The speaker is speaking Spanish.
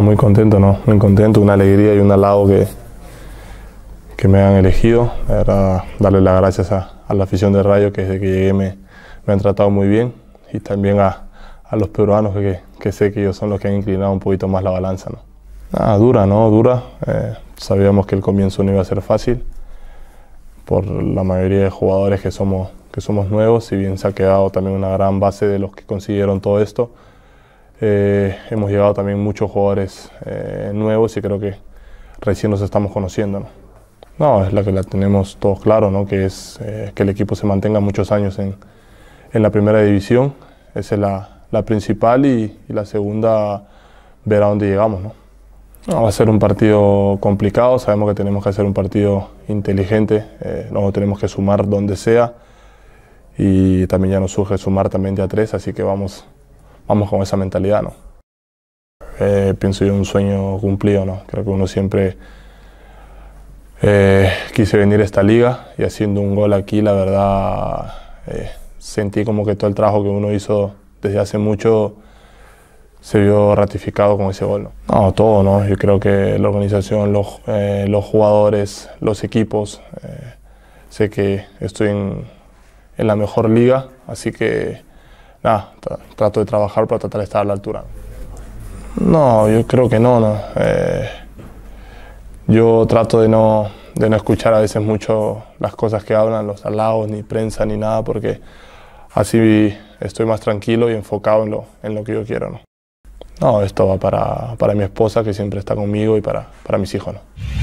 muy contento, ¿no? Muy contento, una alegría y un halago que, que me han elegido. era darle las gracias a, la afición de Rayo que desde que llegué me, me han tratado muy bien y también a, a los peruanos que, que, sé que ellos son los que han inclinado un poquito más la balanza, ¿no? Ah, dura, ¿no? Dura. Eh, sabíamos que el comienzo no iba a ser fácil por la mayoría de jugadores que somos, que somos nuevos, si bien se ha quedado también una gran base de los que consiguieron todo esto. Eh, hemos llegado también muchos jugadores eh, nuevos y creo que recién nos estamos conociendo. ¿no? es la que la tenemos todos claro, ¿no? que es eh, que el equipo se mantenga muchos años en, en la primera división. Esa es la, la principal y, la segunda, ver a dónde llegamos. ¿no? va a ser un partido complicado, sabemos que tenemos que hacer un partido inteligente, no tenemos que sumar donde sea y también ya nos surge sumar también de a tres, así que vamos vamos con esa mentalidad, ¿no? Eh, pienso yo un sueño cumplido, ¿no? Creo que uno siempre eh, quise venir a esta liga y haciendo un gol aquí, la verdad, eh, sentí como que todo el trabajo que uno hizo desde hace mucho se vio ratificado con ese gol. No, no todo, ¿no? Yo creo que la organización, los, jugadores, los equipos, sé que estoy en, en la mejor liga, así que nada, ah, trato de trabajar para tratar de estar a la altura. No, yo creo que no. no. Eh, yo trato de no, escuchar a veces mucho las cosas que hablan, los halagos, ni prensa, ni nada, porque así estoy más tranquilo y enfocado en lo, que yo quiero. ¿no? no esto va para, mi esposa que siempre está conmigo y para, para mis hijos. ¿no?